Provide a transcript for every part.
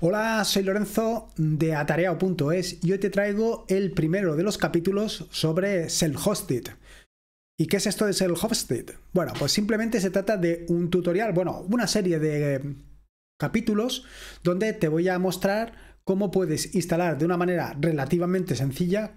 Hola, soy Lorenzo de Atareao.es y hoy te traigo el primero de los capítulos sobre self-hosted. ¿Y qué es esto de self-hosted? Bueno, pues simplemente se trata de un tutorial, bueno, una serie de eh, capítulos donde te voy a mostrar cómo puedes instalar de una manera relativamente sencilla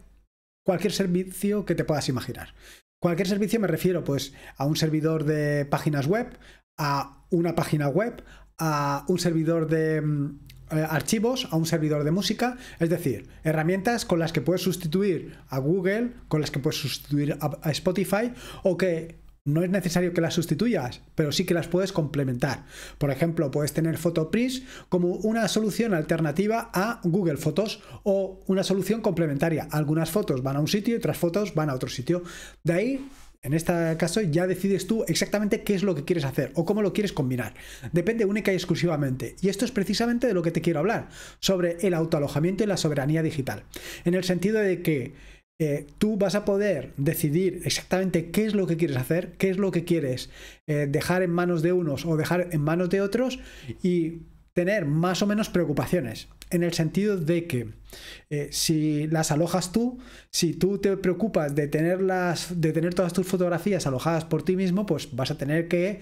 cualquier servicio que te puedas imaginar. Cualquier servicio me refiero pues a un servidor de páginas web, a una página web, a un servidor de mm, eh, archivos a un servidor de música, es decir, herramientas con las que puedes sustituir a Google, con las que puedes sustituir a, Spotify o que no es necesario que las sustituyas, pero sí que las puedes complementar. Por ejemplo, puedes tener Photopris como una solución alternativa a Google Fotos o una solución complementaria. Algunas fotos van a un sitio y otras fotos van a otro sitio. De ahí en este caso ya decides tú exactamente qué es lo que quieres hacer o cómo lo quieres combinar. Depende única y exclusivamente. Y esto es precisamente de lo que te quiero hablar, sobre el autoalojamiento y la soberanía digital. En el sentido de que eh, tú vas a poder decidir exactamente qué es lo que quieres hacer, qué es lo que quieres eh, dejar en manos de unos o dejar en manos de otros y tener más o menos preocupaciones en el sentido de que eh, si las alojas tú, si tú te preocupas de, tenerlas, de tener todas tus fotografías alojadas por ti mismo, pues vas a tener que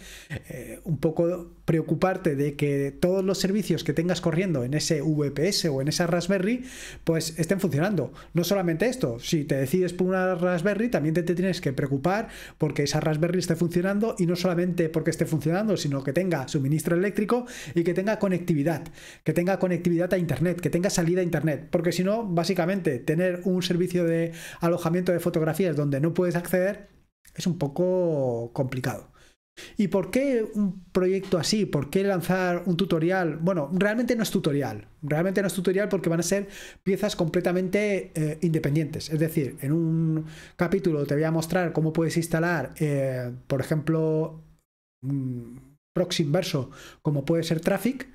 eh, un poco preocuparte de que todos los servicios que tengas corriendo en ese VPS o en esa Raspberry, pues estén funcionando. No solamente esto, si te decides por una Raspberry, también te, te tienes que preocupar porque esa Raspberry esté funcionando y no solamente porque esté funcionando, sino que tenga suministro eléctrico y que tenga conectividad, que tenga conectividad a Internet que tenga salida a internet, porque si no, básicamente, tener un servicio de alojamiento de fotografías donde no puedes acceder es un poco complicado. ¿Y por qué un proyecto así? ¿Por qué lanzar un tutorial? Bueno, realmente no es tutorial. Realmente no es tutorial porque van a ser piezas completamente eh, independientes. Es decir, en un capítulo te voy a mostrar cómo puedes instalar, eh, por ejemplo, mm, proxy inverso, como puede ser Traffic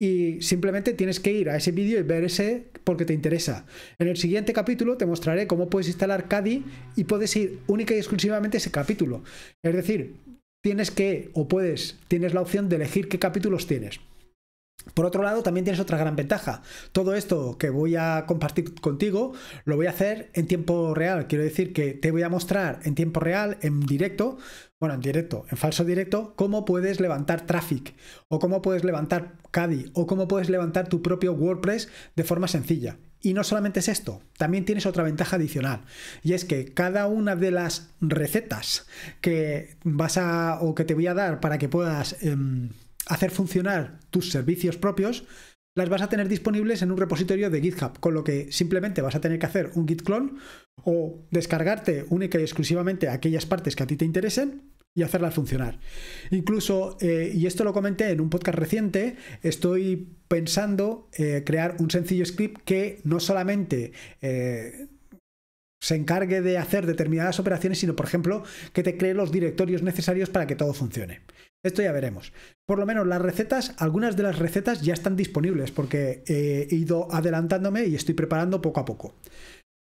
y simplemente tienes que ir a ese vídeo y ver ese porque te interesa. En el siguiente capítulo te mostraré cómo puedes instalar Kadi y puedes ir única y exclusivamente a ese capítulo. Es decir, tienes que o puedes, tienes la opción de elegir qué capítulos tienes. Por otro lado, también tienes otra gran ventaja. Todo esto que voy a compartir contigo lo voy a hacer en tiempo real. Quiero decir que te voy a mostrar en tiempo real, en directo, bueno, en directo, en falso directo, cómo puedes levantar traffic o cómo puedes levantar CADI o cómo puedes levantar tu propio WordPress de forma sencilla. Y no solamente es esto, también tienes otra ventaja adicional, y es que cada una de las recetas que vas a o que te voy a dar para que puedas... Em, hacer funcionar tus servicios propios, las vas a tener disponibles en un repositorio de GitHub, con lo que simplemente vas a tener que hacer un git clone o descargarte única y exclusivamente aquellas partes que a ti te interesen y hacerlas funcionar. Incluso, eh, y esto lo comenté en un podcast reciente, estoy pensando eh, crear un sencillo script que no solamente eh, se encargue de hacer determinadas operaciones, sino, por ejemplo, que te cree los directorios necesarios para que todo funcione. Esto ya veremos. Por lo menos las recetas, algunas de las recetas ya están disponibles porque eh, he ido adelantándome y estoy preparando poco a poco.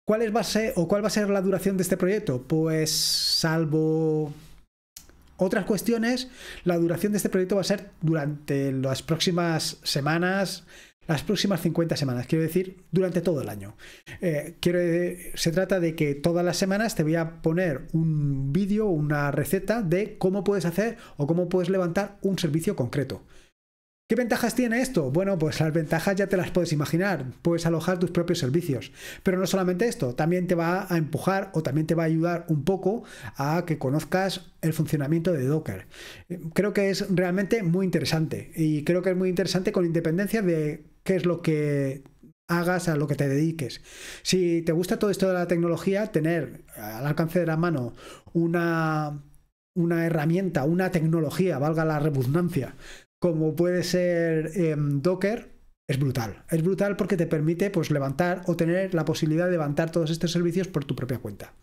¿Cuál, es o ¿Cuál va a ser la duración de este proyecto? Pues salvo otras cuestiones, la duración de este proyecto va a ser durante las próximas semanas las próximas 50 semanas, quiero decir, durante todo el año. Eh, quiero, se trata de que todas las semanas te voy a poner un vídeo, una receta de cómo puedes hacer o cómo puedes levantar un servicio concreto. ¿Qué ventajas tiene esto? Bueno, pues las ventajas ya te las puedes imaginar. Puedes alojar tus propios servicios. Pero no solamente esto, también te va a empujar o también te va a ayudar un poco a que conozcas el funcionamiento de Docker. Creo que es realmente muy interesante y creo que es muy interesante con independencia de qué es lo que hagas, a lo que te dediques. Si te gusta todo esto de la tecnología, tener al alcance de la mano una, una herramienta, una tecnología, valga la redundancia, como puede ser em, Docker, es brutal. Es brutal porque te permite pues, levantar o tener la posibilidad de levantar todos estos servicios por tu propia cuenta.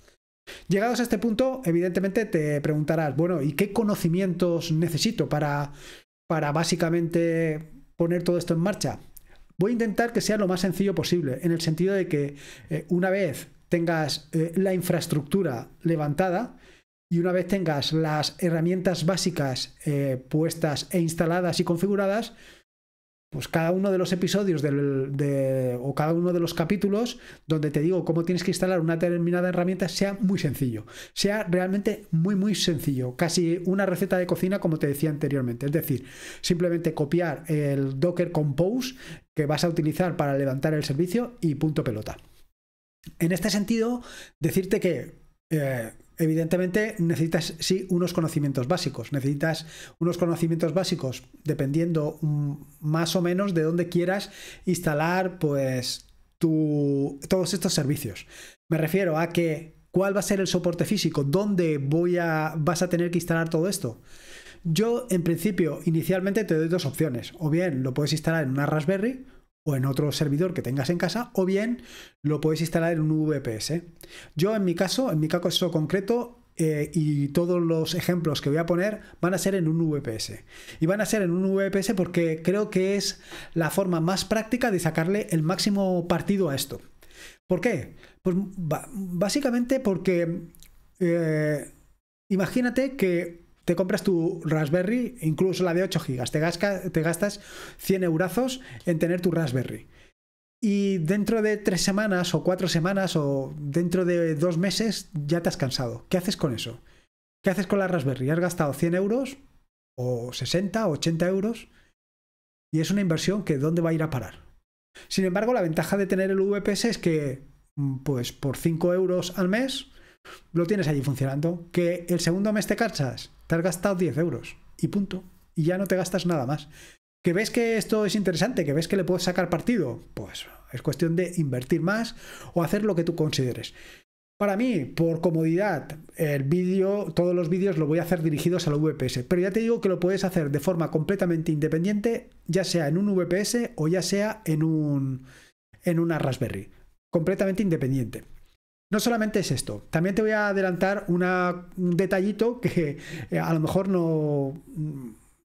Llegados a este punto, evidentemente te preguntarás, bueno, ¿y qué conocimientos necesito para, para básicamente poner todo esto en marcha? Voy a intentar que sea lo más sencillo posible, en el sentido de que eh, una vez tengas eh, la infraestructura levantada y una vez tengas las herramientas básicas eh, puestas e instaladas y configuradas, pues cada uno de los episodios del, o cada uno de los capítulos donde te digo cómo tienes que instalar una determinada herramienta sea muy sencillo, sea realmente muy muy sencillo, casi una receta de cocina como te decía anteriormente, es decir, simplemente copiar el Docker Compose que vas a utilizar para levantar el servicio y punto pelota. En este sentido, decirte que eh, evidentemente necesitas sí unos conocimientos básicos, necesitas unos conocimientos básicos dependiendo mm, más o menos de dónde quieras instalar pues tu, todos estos servicios. Me refiero a que cuál va a ser el soporte físico, dónde voy a, vas a tener que instalar todo esto. Yo en principio inicialmente te doy dos opciones, o bien lo puedes instalar en una Raspberry o en otro servidor que tengas en casa, o bien lo puedes instalar en un VPS. Yo en mi caso, en mi caso concreto, eh, y todos los ejemplos que voy a poner van a ser en un VPS. Y van a ser en un VPS porque creo que es la forma más práctica de sacarle el máximo partido a esto. ¿Por qué? Pues básicamente porque eh, imagínate que te compras tu Raspberry, incluso la de 8 GB, te, gastas 100 eurazos en tener tu Raspberry. Y dentro de tres semanas o cuatro semanas o dentro de dos meses ya te has cansado. ¿Qué haces con eso? ¿Qué haces con la Raspberry? ¿Has gastado 100 euros o 60 o 80 euros? Y es una inversión que ¿dónde va a ir a parar? Sin embargo, la ventaja de tener el VPS es que, mm, pues, por 5 euros al mes, lo tienes allí funcionando, que el segundo mes te cachas, te has gastado 10 euros y punto. Y ya no te gastas nada más. Que ves que esto es interesante, que ves que le puedes sacar partido, pues es cuestión de invertir más o hacer lo que tú consideres. Para mí, por comodidad, el vídeo, todos los vídeos lo voy a hacer dirigidos a la VPS, pero ya te digo que lo puedes hacer de forma completamente independiente, ya sea en un VPS o ya sea en un en una Raspberry, completamente independiente. No solamente es esto, también te voy a adelantar un detallito que eh, a lo mejor no,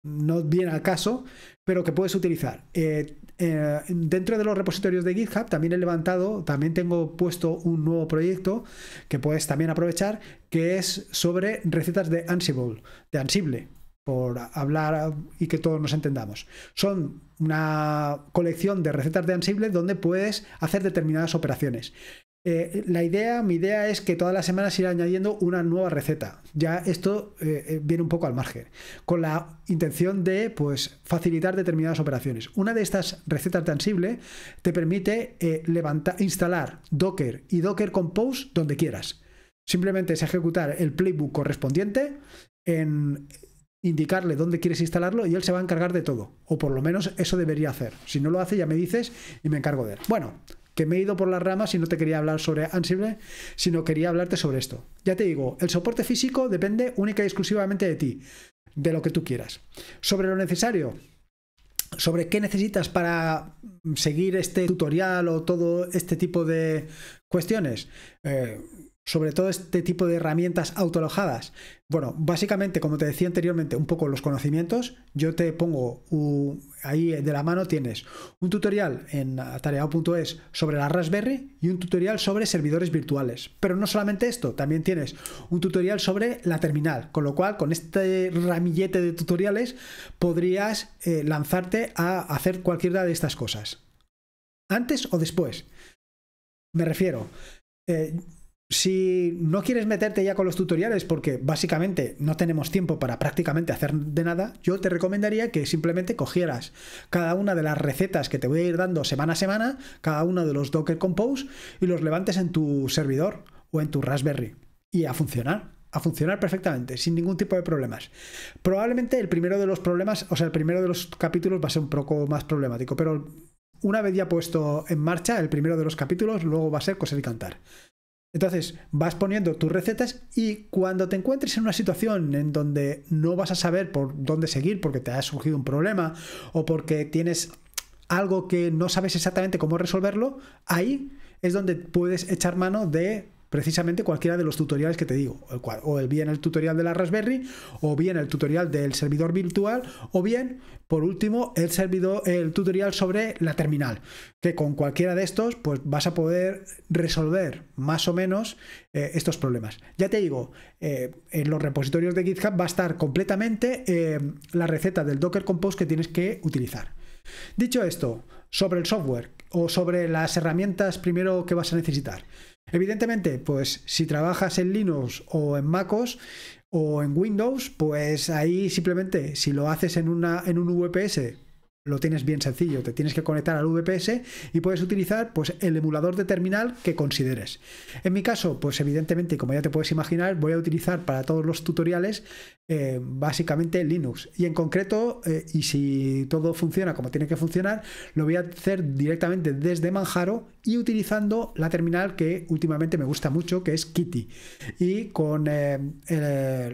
viene al caso, pero que puedes utilizar. Eh, eh, dentro de los repositorios de GitHub también he levantado, también tengo puesto un nuevo proyecto que puedes también aprovechar, que es sobre recetas de Ansible, de Ansible, por hablar y que todos nos entendamos. Son una colección de recetas de Ansible donde puedes hacer determinadas operaciones. Eh, la idea, mi idea es que todas las semanas ir añadiendo una nueva receta. Ya esto eh, eh, viene un poco al margen, con la intención de pues, facilitar determinadas operaciones. Una de estas recetas tangible te permite levantar, instalar Docker y Docker Compose donde quieras. Simplemente es ejecutar el playbook correspondiente en indicarle dónde quieres instalarlo y él se va a encargar de todo. O por lo menos eso debería hacer. Si no lo hace, ya me dices y me encargo de él. Bueno, que me he ido por las ramas y no te quería hablar sobre Ansible, sino quería hablarte sobre esto. Ya te digo, el soporte físico depende única y exclusivamente de ti, de lo que tú quieras. Sobre lo necesario, sobre qué necesitas para seguir este tutorial o todo este tipo de cuestiones. Eh, sobre todo este tipo de herramientas autolojadas? Bueno, básicamente, como te decía anteriormente, un poco los conocimientos. Yo te pongo ahí de la mano tienes un tutorial en atareado.es sobre la Raspberry y un tutorial sobre servidores virtuales. Pero no solamente esto, también tienes un tutorial sobre la terminal, con lo cual con este ramillete de tutoriales podrías eh, lanzarte a hacer cualquiera de estas cosas. Antes o después. Me refiero, eh, si no quieres meterte ya con los tutoriales porque básicamente no tenemos tiempo para prácticamente hacer de nada, yo te recomendaría que simplemente cogieras cada una de las recetas que te voy a ir dando semana a semana, cada uno de los Docker Compose y los levantes en tu servidor o en tu Raspberry y a funcionar. A funcionar perfectamente, sin ningún tipo de problemas. Probablemente el primero de los problemas, o sea, el primero de los capítulos va a ser un poco más problemático, pero una vez ya puesto en marcha el primero de los capítulos, luego va a ser coser y cantar. Entonces vas poniendo tus recetas y cuando te encuentres en una situación en donde no vas a saber por dónde seguir porque te ha surgido un problema o porque tienes algo que no sabes exactamente cómo resolverlo, ahí es donde puedes echar mano de precisamente cualquiera de los tutoriales que te digo, o bien el tutorial de la Raspberry, o bien el tutorial del servidor virtual, o bien, por último, el, servidor, el tutorial sobre la terminal, que con cualquiera de estos, pues vas a poder resolver más o menos eh, estos problemas. Ya te digo, eh, en los repositorios de GitHub va a estar completamente eh, la receta del Docker Compose que tienes que utilizar. Dicho esto, sobre el software o sobre las herramientas primero que vas a necesitar. Evidentemente, pues si trabajas en Linux o en MacOS o en Windows, pues ahí simplemente si lo haces en, una, en un VPS lo tienes bien sencillo, te tienes que conectar al VPS y puedes utilizar pues, el emulador de terminal que consideres. En mi caso, pues evidentemente, como ya te puedes imaginar, voy a utilizar para todos los tutoriales eh, básicamente Linux. Y en concreto, eh, y si todo funciona como tiene que funcionar, lo voy a hacer directamente desde Manjaro y utilizando la terminal que últimamente me gusta mucho, que es Kitty. Y con eh,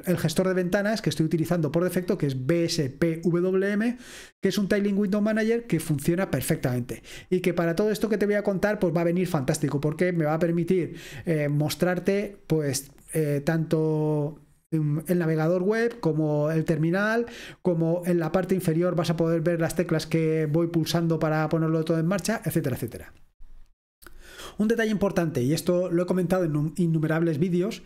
el, gestor de ventanas que estoy utilizando por defecto, que es BSPWM, que es un tiling Window Manager que funciona perfectamente y que para todo esto que te voy a contar pues va a venir fantástico porque me va a permitir eh, mostrarte pues eh, tanto el navegador web como el terminal como en la parte inferior vas a poder ver las teclas que voy pulsando para ponerlo todo en marcha etcétera etcétera un detalle importante y esto lo he comentado en innumerables vídeos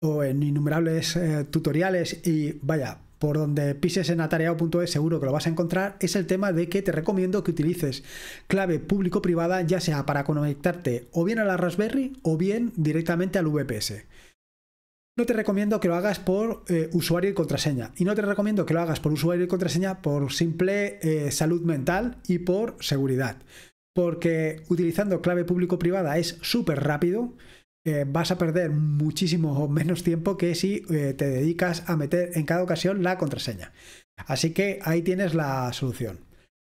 o en innumerables eh, tutoriales y vaya por donde pises en atareado.es seguro que lo vas a encontrar, es el tema de que te recomiendo que utilices clave público-privada, ya sea para conectarte o bien a la Raspberry o bien directamente al VPS. No te recomiendo que lo hagas por eh, usuario y contraseña. Y no te recomiendo que lo hagas por usuario y contraseña por simple eh, salud mental y por seguridad. Porque utilizando clave público-privada es súper rápido. Eh, vas a perder muchísimo menos tiempo que si eh, te dedicas a meter en cada ocasión la contraseña. Así que ahí tienes la solución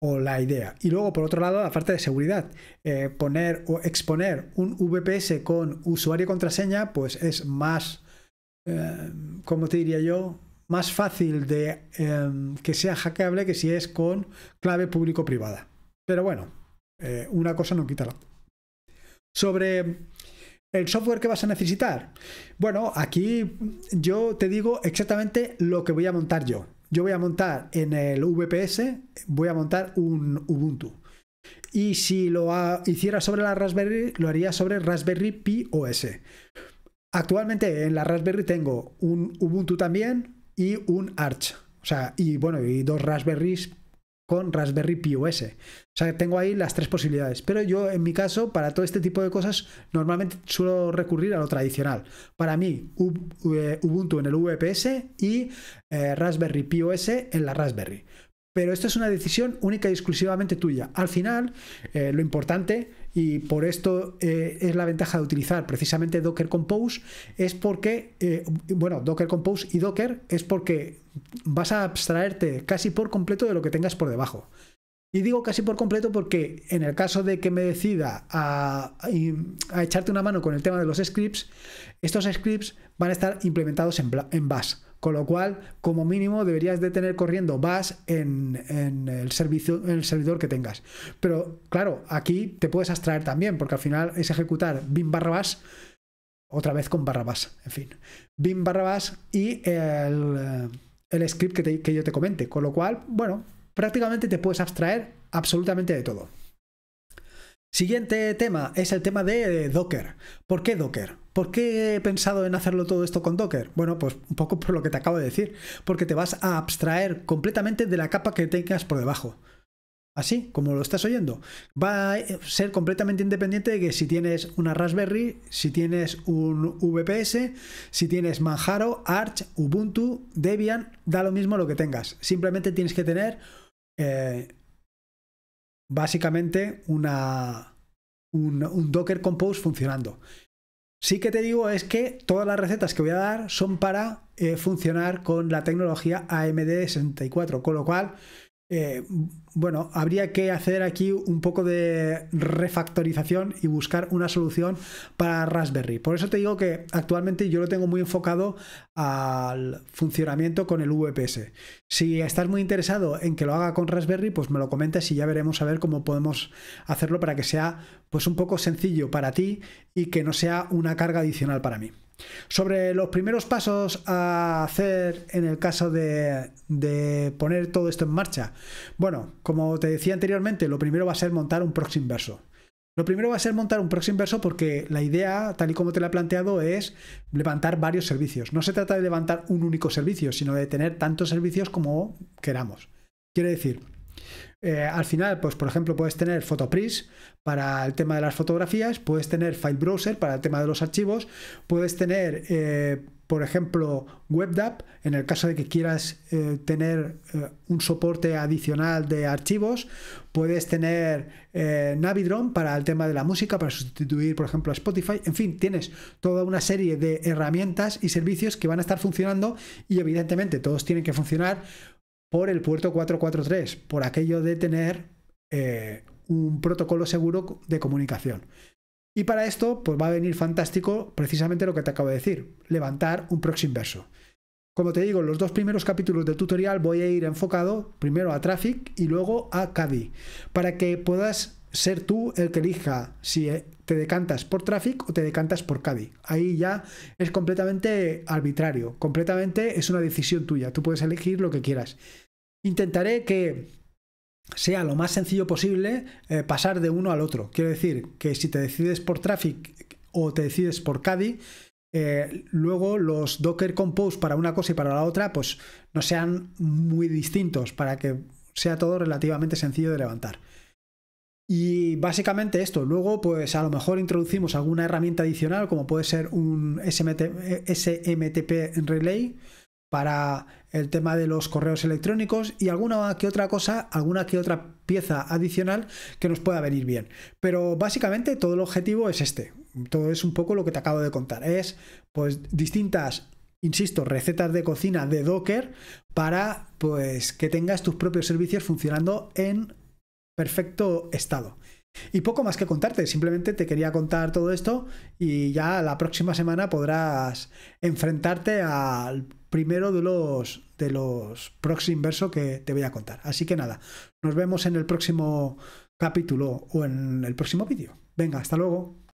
o la idea. Y luego, por otro lado, la parte de seguridad. Eh, poner o exponer un VPS con usuario y contraseña, pues es más, ¿cómo te diría yo? Más fácil de em, que sea hackeable que si es con clave público-privada. Pero bueno, una cosa no quita la Sobre el software que vas a necesitar. Bueno, aquí yo te digo exactamente lo que voy a montar yo. Yo voy a montar en el VPS, voy a montar un Ubuntu. Y si lo hiciera sobre la Raspberry, lo haría sobre Raspberry Pi OS. Actualmente en la Raspberry tengo un Ubuntu también y un Arch. O sea, y bueno, y dos Raspberries con Raspberry Pi OS. O sea, que tengo ahí las tres posibilidades. Pero yo, en mi caso, para todo este tipo de cosas, normalmente suelo recurrir a lo tradicional. Para mí, eh, Ubuntu en el VPS y eh, Raspberry Pi OS en la Raspberry. Pero esto es una decisión única y exclusivamente tuya. Al final, eh, lo importante y por esto eh, es la ventaja de utilizar precisamente Docker Compose, es porque, eh, bueno, Docker Compose y Docker es porque vas a abstraerte casi por completo de lo que tengas por debajo. Y digo casi por completo porque en el caso de que me decida a, echarte una mano con el tema de los scripts, estos scripts van a estar implementados en, en con lo cual, como mínimo, deberías de tener corriendo bash en, el servicio, en el servidor que tengas. Pero claro, aquí te puedes abstraer también, porque al final es ejecutar bin barra bash otra vez con barra bash en fin. Bin barra bash y el, script que, que yo te comente. Con lo cual, bueno, prácticamente te puedes abstraer absolutamente de todo. Siguiente tema es el tema de Docker. ¿Por qué Docker? ¿Por qué he pensado en hacerlo todo esto con Docker? Bueno, pues un poco por lo que te acabo de decir, porque te vas a abstraer completamente de la capa que tengas por debajo. Así, como lo estás oyendo. Va a ser completamente independiente de que si tienes una Raspberry, si tienes un VPS, si tienes Manjaro, Arch, Ubuntu, Debian, da lo mismo lo que tengas. Simplemente tienes que tener eh, básicamente una, un, Docker Compose funcionando. Sí que te digo es que todas las recetas que voy a dar son para eh, funcionar con la tecnología AMD 64, con lo cual eh, bueno, habría que hacer aquí un poco de refactorización y buscar una solución para Raspberry. Por eso te digo que actualmente yo lo tengo muy enfocado al funcionamiento con el VPS. Si estás muy interesado en que lo haga con Raspberry, pues me lo comentas y ya veremos a ver cómo podemos hacerlo para que sea pues un poco sencillo para ti y que no sea una carga adicional para mí. Sobre los primeros pasos a hacer en el caso de, poner todo esto en marcha. Bueno, como te decía anteriormente, lo primero va a ser montar un proxy inverso. Lo primero va a ser montar un proxy inverso porque la idea, tal y como te la he planteado, es levantar varios servicios. No se trata de levantar un único servicio, sino de tener tantos servicios como queramos. Quiere decir, eh, al final, pues por ejemplo, puedes tener Photopris para el tema de las fotografías, puedes tener File Browser para el tema de los archivos, puedes tener, eh, por ejemplo, WebDap en el caso de que quieras eh, tener un soporte adicional de archivos, puedes tener Navidron para el tema de la música, para sustituir, por ejemplo, a Spotify. En fin, tienes toda una serie de herramientas y servicios que van a estar funcionando y evidentemente todos tienen que funcionar por el puerto 443, por aquello de tener eh, un protocolo seguro de comunicación. Y para esto, pues va a venir fantástico precisamente lo que te acabo de decir, levantar un proxy inverso. Como te digo, los dos primeros capítulos del tutorial voy a ir enfocado primero a Traffic y luego a Caddy, para que puedas ser tú el que elija si eh, te decantas por Traffic o te decantas por Caddy. Ahí ya es completamente arbitrario, completamente es una decisión tuya, tú puedes elegir lo que quieras intentaré que sea lo más sencillo posible eh, pasar de uno al otro. Quiero decir que si te decides por Traffic eh, o te decides por Caddy, eh, luego los Docker Compose para una cosa y para la otra, pues no sean muy distintos para que sea todo relativamente sencillo de levantar. Y básicamente esto, luego pues a lo mejor introducimos alguna herramienta adicional como puede ser un SMTP SMTP Relay para el tema de los correos electrónicos y alguna que otra cosa, alguna que otra pieza adicional que nos pueda venir bien. Pero básicamente todo el objetivo es este. Todo es un poco lo que te acabo de contar. Es pues distintas, insisto, recetas de cocina de Docker para pues que tengas tus propios servicios funcionando en perfecto estado. Y poco más que contarte, simplemente te quería contar todo esto y ya la próxima semana podrás enfrentarte al primero de los, de los inversos que te voy a contar. Así que nada, nos vemos en el próximo capítulo o en el próximo vídeo. Venga, hasta luego.